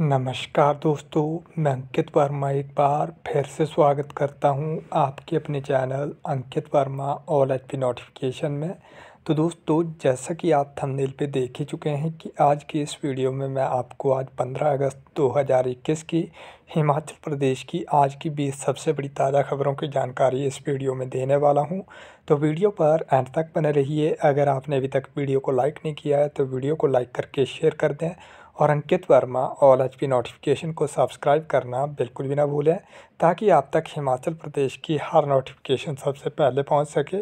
नमस्कार दोस्तों मैं अंकित वर्मा एक बार फिर से स्वागत करता हूं आपके अपने channel Ankit Verma all H P notification में तो दोस्तों जैसा कि आप थंबनेल पे देख ही चुके हैं कि आज की इस वीडियो में मैं आपको आज 15 अगस्त 2021 की हिमाचल प्रदेश की आज की बीस सबसे बड़ी ताज़ा खबरों की जानकारी इस वीडियो में देने वाला हूं तो वीडियो पर एंड तक बने रहिए अगर आपने अभी तक वीडियो को लाइक नहीं किया है तो वीडियो को लाइक करके शेयर कर दें और Ankit Verma all H P notification को सब्सक्राइब करना बिल्कुल भी ना भूलें ताकि आप तक हिमाचल प्रदेश की हर नोटिफिकेशन सबसे पहले पहुंच सके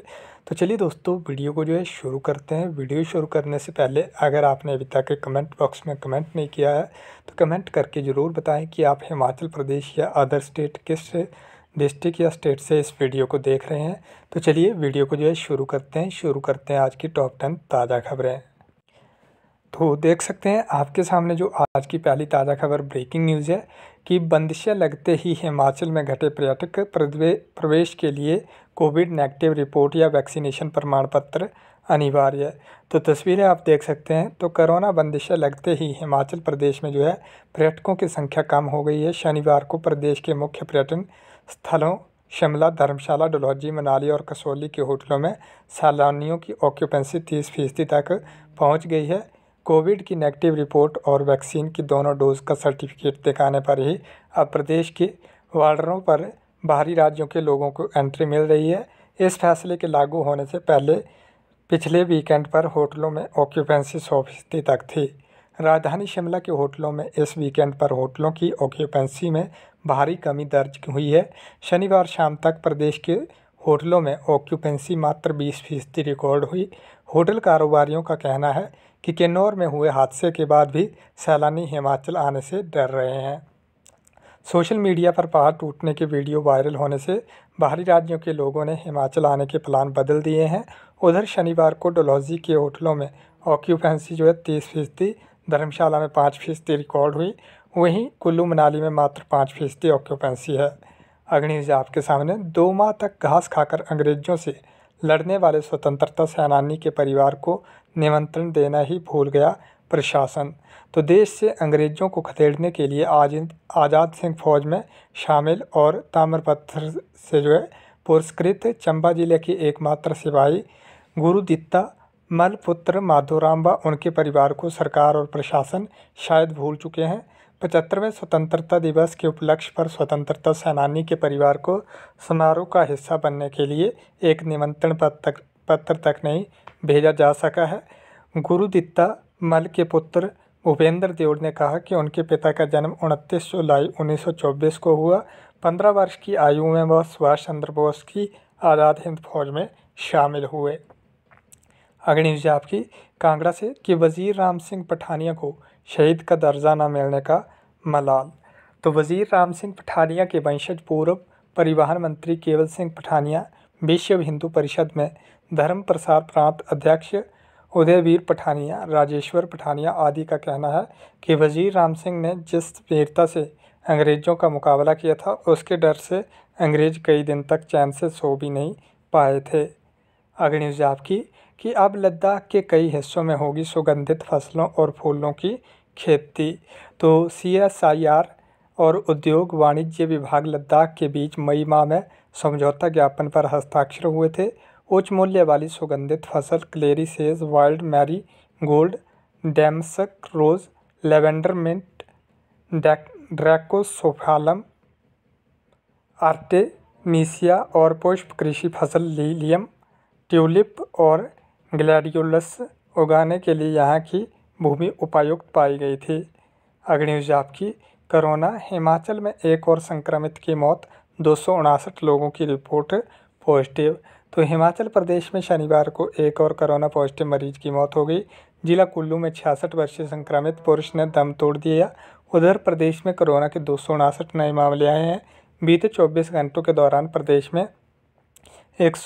तो चलिए दोस्तों वीडियो को जो है शुरू करते हैं वीडियो शुरू करने से पहले अगर आपने अभी तक कमेंट बॉक्स में कमेंट नहीं किया है तो कमेंट करके ज़रूर बताएं कि आप हिमाचल प्रदेश या अदर स्टेट किस डिस्ट्रिक्ट या स्टेट से इस वीडियो को देख रहे हैं तो चलिए वीडियो को जो है शुरू करते हैं शुरू करते हैं आज की टॉप टेन ताज़ा खबरें तो देख सकते हैं आपके सामने जो आज की पहली ताज़ा खबर ब्रेकिंग न्यूज़ है कि बंदिशें लगते ही हिमाचल में घटे पर्यटक प्रवेश के लिए कोविड नेगेटिव रिपोर्ट या वैक्सीनेशन प्रमाण पत्र अनिवार्य है तो तस्वीरें आप देख सकते हैं तो कोरोना बंदिशें लगते ही हिमाचल प्रदेश में जो है पर्यटकों की संख्या कम हो गई है शनिवार को प्रदेश के मुख्य पर्यटन स्थलों शिमला धर्मशाला डलहौजी मनाली और कसौली के होटलों में सैलानियों की ऑक्यूपेंसी तीस फीसदी तक पहुँच गई है कोविड की नेगेटिव रिपोर्ट और वैक्सीन की दोनों डोज का सर्टिफिकेट दिखाने पर ही अब प्रदेश के वार्डरों पर बाहरी राज्यों के लोगों को एंट्री मिल रही है इस फैसले के लागू होने से पहले पिछले वीकेंड पर होटलों में ऑक्यूपेंसी सौ फीसदी तक थी राजधानी शिमला के होटलों में इस वीकेंड पर होटलों की ऑक्यूपेंसी में भारी कमी दर्ज हुई है शनिवार शाम तक प्रदेश के होटलों में ऑक्यूपेंसी मात्र 20 फीसदी रिकॉर्ड हुई होटल कारोबारियों का कहना है कि किन्नौर में हुए हादसे के बाद भी सैलानी हिमाचल आने से डर रहे हैं सोशल मीडिया पर पहाड़ टूटने के वीडियो वायरल होने से बाहरी राज्यों के लोगों ने हिमाचल आने के प्लान बदल दिए हैं उधर शनिवार को डलहौजी के होटलों में ऑक्यूपेंसी जो है तीस फीसदी धर्मशाला में पाँच फीसदी रिकॉर्ड हुई वहीं कुल्लू मनाली में मात्र पाँच फीसदी ऑक्यूपेंसी है अग्निज आपके सामने दो माह तक घास खाकर अंग्रेजों से लड़ने वाले स्वतंत्रता सेनानी के परिवार को निमंत्रण देना ही भूल गया प्रशासन तो देश से अंग्रेज़ों को खदेड़ने के लिए आज आज़ाद सिंह फौज में शामिल और ताम्रपत्थर से जो है पुरस्कृत चंबा जिले के एकमात्र सिपाही गुरुदित्ता मलपुत्र माधोराम्बा उनके परिवार को सरकार और प्रशासन शायद भूल चुके हैं पचहत्तरवें स्वतंत्रता दिवस के उपलक्ष्य पर स्वतंत्रता सेनानी के परिवार को समारोह का हिस्सा बनने के लिए एक निमंत्रण पत्र पत्र तक नहीं भेजा जा सका है गुरुदित्ता मल के पुत्र उपेंद्र देवड़ ने कहा कि उनके पिता का जन्म उनतीस जुलाई 1924 को हुआ पंद्रह वर्ष की आयु में वह सुभाष चंद्र बोस की आज़ाद हिंद फौज में शामिल हुए अग्नि आपकी कांगड़ा से कि वज़ीर राम सिंह पठानिया को शहीद का दर्जा न मिलने का मलाल तो वज़ीर राम सिंह पठानिया के वंशज पूर्व परिवहन मंत्री केवल सिंह पठानिया विश्व हिंदू परिषद में धर्म प्रसार प्रांत अध्यक्ष उदयवीर पठानिया राजेश्वर पठानिया आदि का कहना है कि वजीर राम सिंह ने जिस वीरता से अंग्रेज़ों का मुकाबला किया था उसके डर से अंग्रेज कई दिन तक चैन से सो भी नहीं पाए थे अगली न्यूज़ आपकी कि अब लद्दाख के कई हिस्सों में होगी सुगंधित फसलों और फूलों की खेती तो सी एस आई आर और उद्योग वाणिज्य विभाग लद्दाख के बीच मई माह में समझौता ज्ञापन पर हस्ताक्षर हुए थे उच्च मूल्य वाली सुगंधित फसल sage wild marigold damask rose lavender mint dracocephalum artemisia और पुष्प कृषि फसल लीलियम ट्यूलिप और ग्लैडियोलस उगाने के लिए यहाँ की भूमि उपायुक्त पाई गई थी अग्निजाप आपकी कोरोना हिमाचल में एक और संक्रमित की मौत दो लोगों की रिपोर्ट पॉजिटिव तो हिमाचल प्रदेश में शनिवार को एक और कोरोना पॉजिटिव मरीज की मौत हो गई जिला कुल्लू में छियासठ वर्षीय संक्रमित पुरुष ने दम तोड़ दिया उधर प्रदेश में कोरोना के दो नए मामले आए हैं बीते 24 घंटों के दौरान प्रदेश में एक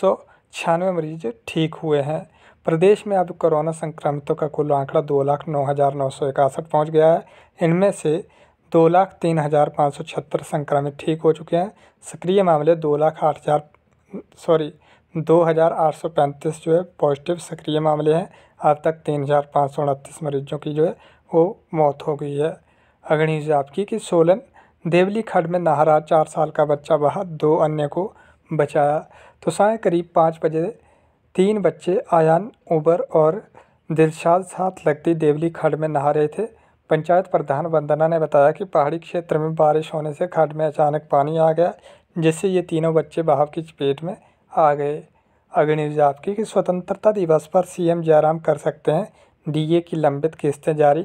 मरीज ठीक हुए हैं प्रदेश में अब कोरोना संक्रमितों का कुल आंकड़ा दो लाख नौ हज़ार नौ सौ इकसठ पहुँच गया है इनमें से दो लाख तीन हज़ार पाँच सौ छिहत्तर संक्रमित ठीक हो चुके हैं सक्रिय मामले दो लाख आठ हज़ार सॉरी दो हज़ार आठ सौ पैंतीस जो है पॉजिटिव सक्रिय मामले हैं अब तक तीन हज़ार पाँच सौ उनतीस मरीजों की जो है वो मौत हो गई है अग्नि से आपकी कि सोलन देवली खड में नहरा चार साल का बच्चा बहा दो अन्य को बचाया तो साय करीब पाँच बजे तीन बच्चे आयान उबर और दिलशाद साथ लगती देवली खड में नहा रहे थे पंचायत प्रधान वंदना ने बताया कि पहाड़ी क्षेत्र में बारिश होने से खड्ड में अचानक पानी आ गया जिससे ये तीनों बच्चे बहाव की चपेट में आ गए अग्नि न्यूज की कि स्वतंत्रता दिवस पर सीएम जयराम कर सकते हैं डीए की लंबित किस्तें जारी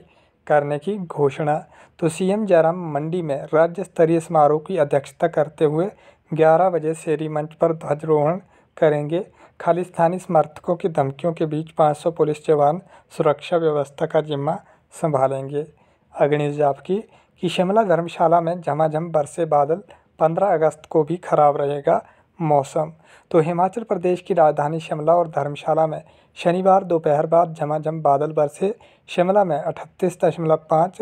करने की घोषणा तो सीएम जयराम मंडी में राज्य स्तरीय समारोह की अध्यक्षता करते हुए 11 बजे शेरी मंच पर ध्वजारोहण करेंगे खालिस्तानी समर्थकों की धमकियों के बीच 500 पुलिस जवान सुरक्षा व्यवस्था का जिम्मा संभालेंगे अगली न्यूज़ आपकी कि शिमला धर्मशाला में झमाझम बरसे बादल 15 अगस्त को भी खराब रहेगा मौसम तो हिमाचल प्रदेश की राजधानी शिमला और धर्मशाला में शनिवार दोपहर बाद झमाझम बादल बरसे शिमला में अठतीस दशमलव पाँच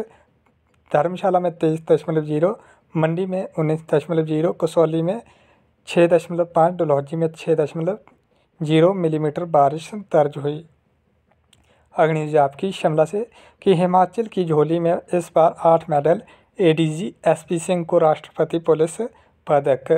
धर्मशाला में तेईस दशमलव जीरो मंडी में उन्नीस दशमलव जीरो कसौली में छः दशमलव पाँच डलहौजी में छः दशमलव जीरो मिलीमीटर बारिश दर्ज हुई अग्निजाप की शिमला से कि हिमाचल की झोली में इस बार आठ मेडल एडीजी एसपी सिंह को राष्ट्रपति पुलिस पदक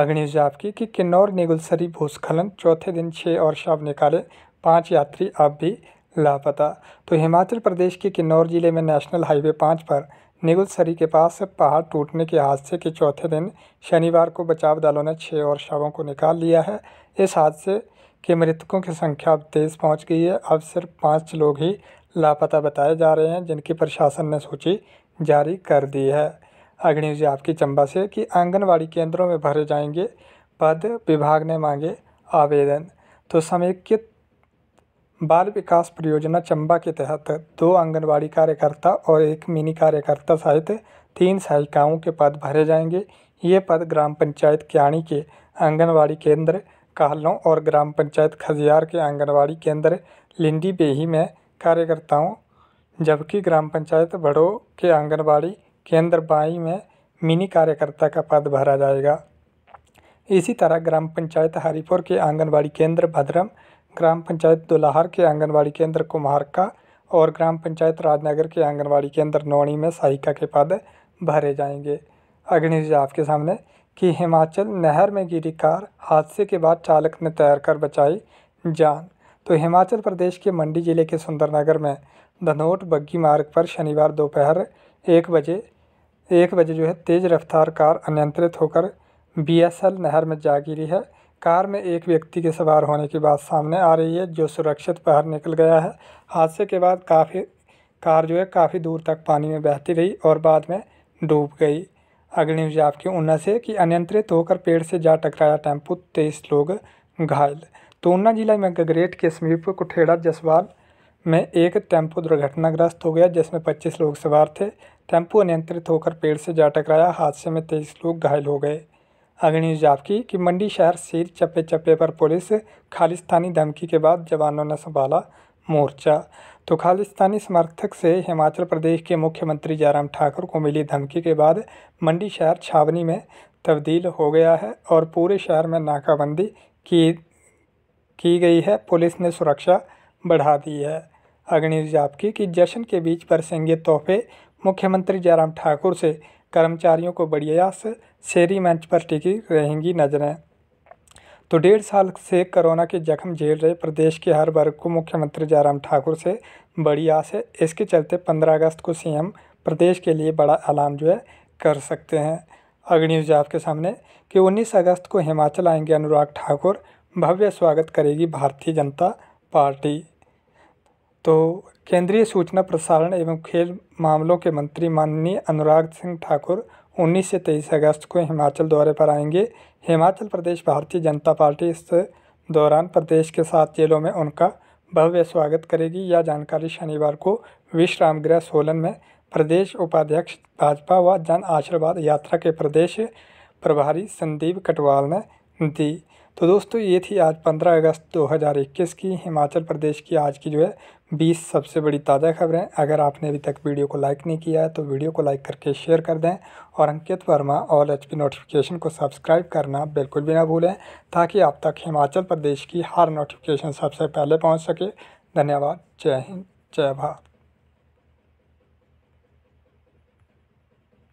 अग्निजाप की कि किन्नौर निगुलसरी भूस्खलन चौथे दिन छः और शव निकाले पाँच यात्री अब भी लापता तो हिमाचल प्रदेश के किन्नौर जिले में नेशनल हाईवे पाँच पर निगुलसरी के पास पहाड़ टूटने के हादसे के चौथे दिन शनिवार को बचाव दलों ने छः और शवों को निकाल लिया है इस हादसे कि मृतकों की संख्या अब तेज पहुँच गई है अब सिर्फ पाँच लोग ही लापता बताए जा रहे हैं जिनकी प्रशासन ने सूची जारी कर दी है अग्नि जी आपकी चंबा से कि आंगनबाड़ी केंद्रों में भरे जाएंगे पद विभाग ने मांगे आवेदन तो समेकित बाल विकास परियोजना चंबा के तहत दो आंगनबाड़ी कार्यकर्ता और एक मिनी कार्यकर्ता सहित तीन सहायिकाओं के पद भरे जाएंगे ये पद ग्राम पंचायत क्याणी के आंगनबाड़ी केंद्र काहलों और ग्राम पंचायत खजियार के आंगनबाड़ी केंद्र लिंडी बेही में कार्यकर्ताओं जबकि ग्राम पंचायत भड़ो के आंगनबाड़ी केंद्र बाई में मिनी कार्यकर्ता का पद भरा जाएगा इसी तरह ग्राम पंचायत हरिपुर के आंगनबाड़ी केंद्र भद्रम ग्राम पंचायत दुलाहर के आंगनबाड़ी केंद्र कुम्हारका और ग्राम पंचायत राजनगर के आंगनबाड़ी केंद्र नौणी में सहायिका के पद भरे जाएंगे अग्निजी आपके सामने कि हिमाचल नहर में गिरी कार हादसे के बाद चालक ने तैर कर बचाई जान तो हिमाचल प्रदेश के मंडी ज़िले के सुंदरनगर में धनोट बग्गी मार्ग पर शनिवार दोपहर एक बजे एक बजे जो है तेज़ रफ्तार कार अनियंत्रित होकर बीएसएल नहर में जा गिरी है कार में एक व्यक्ति के सवार होने की बात सामने आ रही है जो सुरक्षित बाहर निकल गया है हादसे के बाद काफ़ी कार जो है काफ़ी दूर तक पानी में बहती रही और बाद में डूब गई अग्नि न्यूज आपकी ऊना से कि अनियंत्रित होकर पेड़ से जा टकराया टेम्पो तेईस लोग घायल तो ऊना जिला में गगरेट के समीप कुठेड़ा जसवाल में एक टेम्पो दुर्घटनाग्रस्त हो गया जिसमें पच्चीस लोग सवार थे टेम्पो अनियंत्रित होकर पेड़ से जा टकराया हादसे में तेईस लोग घायल हो गए अग्नि न्यूज आपकी कि मंडी शहर सिर चप्पे चप्पे पर पुलिस खालिस्तानी धमकी के बाद जवानों ने संभाला मोर्चा तो खालिस्तानी समर्थक से हिमाचल प्रदेश के मुख्यमंत्री जयराम ठाकुर को मिली धमकी के बाद मंडी शहर छावनी में तब्दील हो गया है और पूरे शहर में नाकाबंदी की की गई है पुलिस ने सुरक्षा बढ़ा दी है अग्निज आपकी कि जश्न के बीच बरसेंगे तोहफे मुख्यमंत्री जयराम ठाकुर से कर्मचारियों को बढ़िया से शेरी मंच पर टिकी रहेंगी नजरें तो डेढ़ साल से कोरोना के जख्म झेल रहे प्रदेश के हर वर्ग को मुख्यमंत्री जयराम ठाकुर से बड़ी आस है इसके चलते पंद्रह अगस्त को सीएम प्रदेश के लिए बड़ा ऐलान जो है कर सकते हैं न्यूज आपके सामने कि उन्नीस अगस्त को हिमाचल आएंगे अनुराग ठाकुर भव्य स्वागत करेगी भारतीय जनता पार्टी तो केंद्रीय सूचना प्रसारण एवं खेल मामलों के मंत्री माननीय अनुराग सिंह ठाकुर उन्नीस से तेईस अगस्त को हिमाचल दौरे पर आएंगे हिमाचल प्रदेश भारतीय जनता पार्टी इस दौरान प्रदेश के सात जिलों में उनका भव्य स्वागत करेगी यह जानकारी शनिवार को विश्राम गृह सोलन में प्रदेश उपाध्यक्ष भाजपा व जन आशीर्वाद यात्रा के प्रदेश प्रभारी संदीप कटवाल ने दी तो दोस्तों ये थी आज 15 अगस्त 2021 की हिमाचल प्रदेश की आज की जो है 20 सबसे बड़ी ताज़ा खबरें अगर आपने अभी तक वीडियो को लाइक नहीं किया है तो वीडियो को लाइक करके शेयर कर दें और अंकित वर्मा और एच नोटिफिकेशन को सब्सक्राइब करना बिल्कुल भी ना भूलें ताकि आप तक हिमाचल प्रदेश की हर नोटिफिकेशन सबसे पहले पहुँच सके धन्यवाद जय हिंद जय भारत